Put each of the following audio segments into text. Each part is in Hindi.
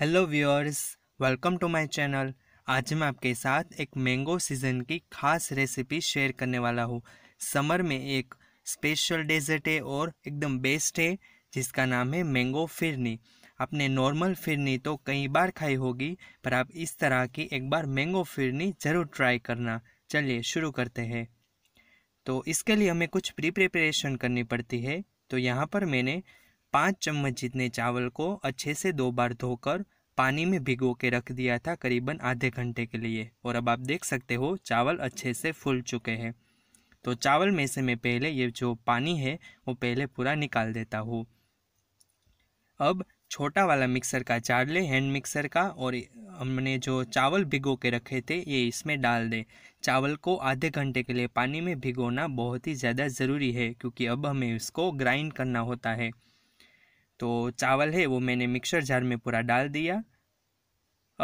hello viewers welcome to my channel आज मैं आपके साथ एक मैंगो सीज़न की खास रेसिपी शेयर करने वाला हूँ समर में एक स्पेशल डेजर्ट है और एकदम बेस्ट है जिसका नाम है मैंगो फिरनी आपने नॉर्मल फिरनी तो कई बार खाई होगी पर आप इस तरह की एक बार मैंगो फिरनी ज़रूर ट्राई करना चलिए शुरू करते हैं तो इसके लिए हमें कुछ प्री प्रिपरेशन करनी पड़ती है तो यहाँ पर मैंने पाँच चम्मच जितने चावल को अच्छे से दो बार धोकर पानी में भिगो के रख दिया था करीबन आधे घंटे के लिए और अब आप देख सकते हो चावल अच्छे से फूल चुके हैं तो चावल में से मैं पहले ये जो पानी है वो पहले पूरा निकाल देता हूँ अब छोटा वाला मिक्सर का चार ले हैंड मिक्सर का और हमने जो चावल भिगो के रखे थे ये इसमें डाल दें चावल को आधे घंटे के लिए पानी में भिगोना बहुत ही ज़्यादा ज़रूरी है क्योंकि अब हमें इसको ग्राइंड करना होता है तो चावल है वो मैंने मिक्सर जार में पूरा डाल दिया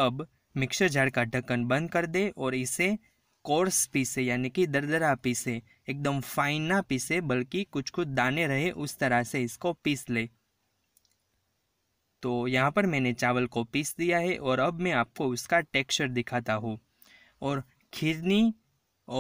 अब मिक्सर जार का ढक्कन बंद कर दे और इसे कोर्स पीसे यानी कि दरदरा पीसे एकदम फाइन ना पीसे बल्कि कुछ कुछ दाने रहे उस तरह से इसको पीस ले तो यहाँ पर मैंने चावल को पीस दिया है और अब मैं आपको उसका टेक्सचर दिखाता हूँ और खीरनी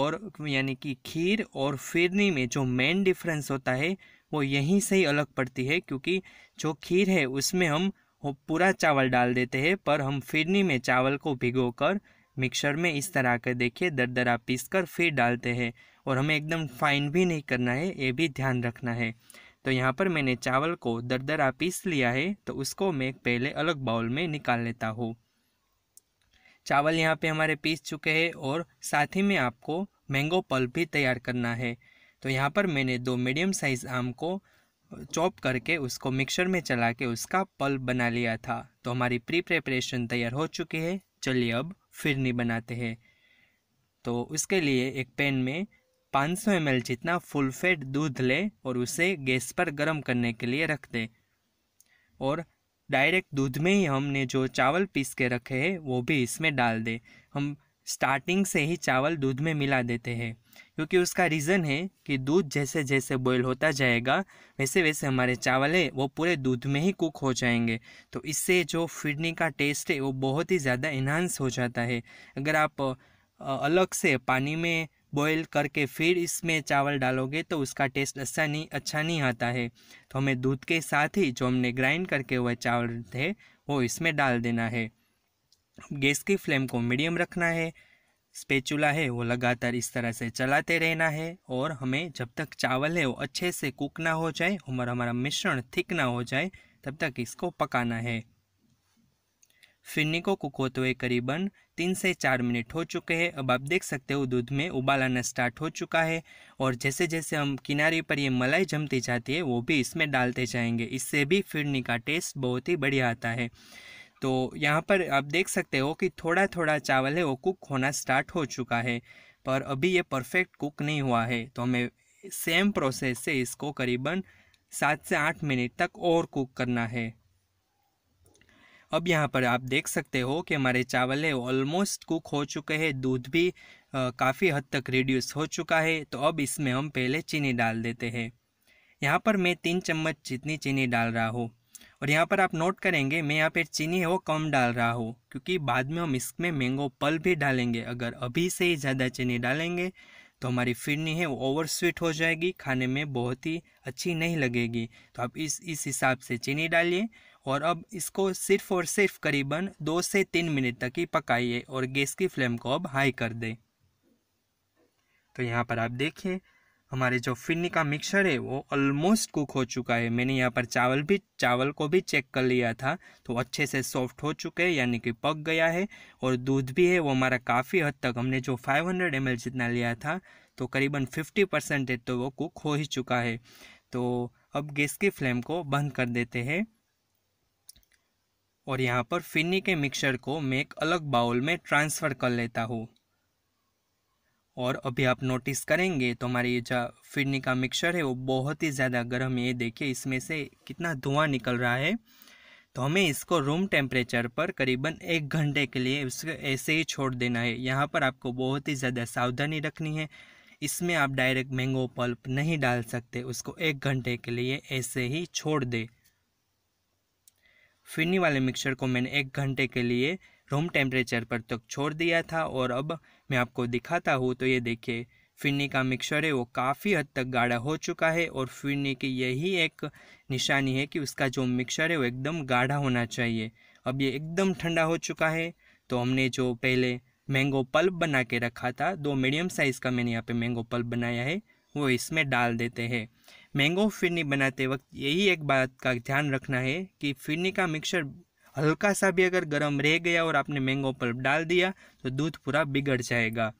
और यानी कि खीर और फिरनी में जो मेन डिफरेंस होता है वो यहीं से ही अलग पड़ती है क्योंकि जो खीर है उसमें हम पूरा चावल डाल देते हैं पर हम फिरनी में चावल को भिगो कर मिक्सर में इस तरह के देखिए दरदरा पीस कर फिर डालते हैं और हमें एकदम फाइन भी नहीं करना है ये भी ध्यान रखना है तो यहाँ पर मैंने चावल को दरदरा पीस लिया है तो उसको मैं पहले अलग बाउल में निकाल लेता हूँ चावल यहाँ पे हमारे पीस चुके हैं और साथ ही में आपको मैंगो पल्प भी तैयार करना है तो यहाँ पर मैंने दो मीडियम साइज़ आम को चॉप करके उसको मिक्सर में चला के उसका पल्प बना लिया था तो हमारी प्री प्रेपरेशन तैयार हो चुकी है चलिए अब फिरनी बनाते हैं तो उसके लिए एक पैन में 500 सौ जितना फुल फैट दूध ले और उसे गैस पर गर्म करने के लिए रख दे और डायरेक्ट दूध में ही हमने जो चावल पीस के रखे हैं वो भी इसमें डाल दें हम स्टार्टिंग से ही चावल दूध में मिला देते हैं क्योंकि उसका रीज़न है कि दूध जैसे जैसे बॉयल होता जाएगा वैसे वैसे हमारे चावल है वो पूरे दूध में ही कुक हो जाएंगे तो इससे जो फिडनी का टेस्ट है वो बहुत ही ज़्यादा इन्हांस हो जाता है अगर आप अलग से पानी में बॉयल करके फिर इसमें चावल डालोगे तो उसका टेस्ट अच्छा नहीं अच्छा नहीं आता है तो हमें दूध के साथ ही जो हमने ग्राइंड करके हुए चावल थे वो इसमें डाल देना है गैस की फ्लेम को मीडियम रखना है स्पेचुला है वो लगातार इस तरह से चलाते रहना है और हमें जब तक चावल है वो अच्छे से कुक ना हो जाए और हमारा मिश्रण थिक ना हो जाए तब तक इसको पकाना है फिरनी को कुक होते हुए करीबन तीन से चार मिनट हो चुके हैं अब आप देख सकते हो दूध में उबाल आना स्टार्ट हो चुका है और जैसे जैसे हम किनारे पर ये मलाई जमती जाती है वो भी इसमें डालते जाएंगे इससे भी फिरनी का टेस्ट बहुत ही बढ़िया आता है तो यहाँ पर आप देख सकते हो कि थोड़ा थोड़ा चावल है वो कुक होना स्टार्ट हो चुका है पर अभी ये परफेक्ट कुक नहीं हुआ है तो हमें सेम प्रोसेस से इसको करीबन सात से आठ मिनट तक और कुक करना है अब यहाँ पर आप देख सकते हो कि हमारे चावल है ऑलमोस्ट कुक हो चुके हैं दूध भी काफ़ी हद तक रिड्यूस हो चुका है तो अब इसमें हम पहले चीनी डाल देते हैं यहाँ पर मैं तीन चम्मच जितनी चीनी डाल रहा हूँ और यहाँ पर आप नोट करेंगे मैं यहाँ पर चीनी है वो कम डाल रहा हूँ क्योंकि बाद में हम इसमें मैंगो पल भी डालेंगे अगर अभी से ही ज़्यादा चीनी डालेंगे तो हमारी फिरनी है वो ओवर स्वीट हो जाएगी खाने में बहुत ही अच्छी नहीं लगेगी तो आप इस इस हिसाब से चीनी डालिए और अब इसको सिर्फ और सिर्फ करीबन दो से तीन मिनट तक ही पकाइए और गैस की फ्लेम को अब हाई कर दें तो यहाँ पर आप देखिए हमारे जो फिन्नी का मिक्सर है वो ऑलमोस्ट कुक हो चुका है मैंने यहाँ पर चावल भी चावल को भी चेक कर लिया था तो अच्छे से सॉफ्ट हो चुके हैं यानी कि पक गया है और दूध भी है वो हमारा काफ़ी हद तक हमने जो 500 हंड्रेड जितना लिया था तो करीबन 50 परसेंटेज तो वो कुक हो ही चुका है तो अब गैस की फ्लेम को बंद कर देते हैं और यहाँ पर फिन्नी के मिक्सर को मैं एक अलग बाउल में ट्रांसफ़र कर लेता हूँ और अभी आप नोटिस करेंगे तो हमारे ये जो फिरनी का मिक्सर है वो बहुत ही ज़्यादा गर्म है ये देखिए इसमें से कितना धुआं निकल रहा है तो हमें इसको रूम टेम्परेचर पर करीबन एक घंटे के लिए उसको ऐसे ही छोड़ देना है यहाँ पर आपको बहुत ही ज़्यादा सावधानी रखनी है इसमें आप डायरेक्ट मैंगो पल्प नहीं डाल सकते उसको एक घंटे के लिए ऐसे ही छोड़ दे फिरनी वाले मिक्सर को मैंने एक घंटे के लिए रूम टेम्परेचर पर तक छोड़ दिया था और अब मैं आपको दिखाता हूँ तो ये देखिए फिरनी का मिक्सर है वो काफ़ी हद तक गाढ़ा हो चुका है और फिरनी की यही एक निशानी है कि उसका जो मिक्सर है वो एकदम गाढ़ा होना चाहिए अब ये एकदम ठंडा हो चुका है तो हमने जो पहले मैंगो पल्प बना के रखा था दो मीडियम साइज़ का मैंने यहाँ पे मैंगो पल्प बनाया है वो इसमें डाल देते हैं मैंगो फिरनी बनाते वक्त यही एक बात का ध्यान रखना है कि फिरनी का मिक्सर हल्का सा भी अगर गर्म रह गया और आपने मैंगो पल्प डाल दिया तो दूध पूरा बिगड़ जाएगा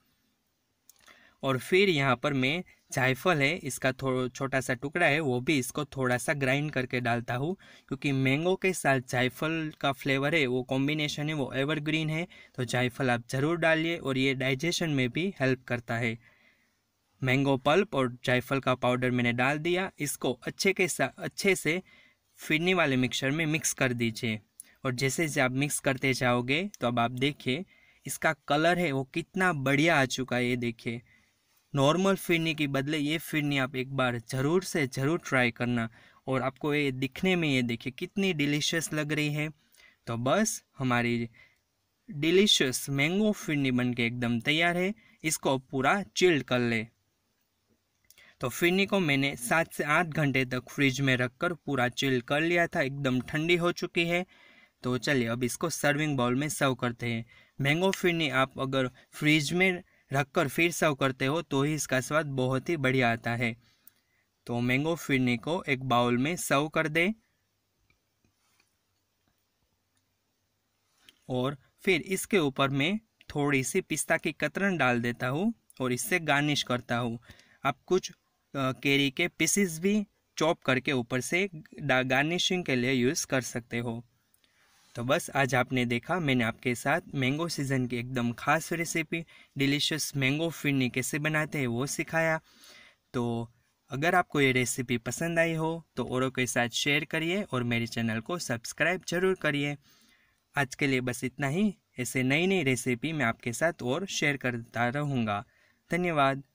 और फिर यहाँ पर मैं जायफल है इसका थोड़ा छोटा सा टुकड़ा है वो भी इसको थोड़ा सा ग्राइंड करके डालता हूँ क्योंकि मैंगो के साथ जायफल का फ्लेवर है वो कॉम्बिनेशन है वो एवरग्रीन है तो जायफल आप ज़रूर डालिए और ये डाइजेशन में भी हेल्प करता है मैंगो पल्प और जायफल का पाउडर मैंने डाल दिया इसको अच्छे के साथ अच्छे से फिरने वाले मिक्सर में मिक्स कर दीजिए और जैसे जैसे आप मिक्स करते जाओगे तो अब आप देखिए इसका कलर है वो कितना बढ़िया आ चुका है ये देखिए नॉर्मल फिरनी के बदले ये फिरनी आप एक बार ज़रूर से ज़रूर ट्राई करना और आपको ये दिखने में ये देखिए कितनी डिलीशियस लग रही है तो बस हमारी डिलीशियस मैंगो फिरनी बन के एकदम तैयार है इसको पूरा चिल्ड कर ले तो फिरनी को मैंने सात से आठ घंटे तक फ्रिज में रखकर पूरा चिल्ड कर लिया था एकदम ठंडी हो चुकी है तो चलिए अब इसको सर्विंग बाउल में सर्व करते हैं मैंगो फिरनी आप अगर फ्रिज में रख कर फिर सर्व करते हो तो ही इसका स्वाद बहुत ही बढ़िया आता है तो मैंगो फिरनी को एक बाउल में सर्व कर दें और फिर इसके ऊपर मैं थोड़ी सी पिस्ता की कतरन डाल देता हूँ और इससे गार्निश करता हूँ आप कुछ केरी के पीसीस भी चॉप करके ऊपर से गार्निशिंग के लिए यूज़ कर सकते हो तो बस आज आपने देखा मैंने आपके साथ मैंगो सीज़न की एकदम ख़ास रेसिपी डिलीशियस मैंगो फिरनी कैसे बनाते हैं वो सिखाया तो अगर आपको ये रेसिपी पसंद आई हो तो औरों के साथ शेयर करिए और मेरे चैनल को सब्सक्राइब जरूर करिए आज के लिए बस इतना ही ऐसे नई नई रेसिपी मैं आपके साथ और शेयर करता रहूँगा धन्यवाद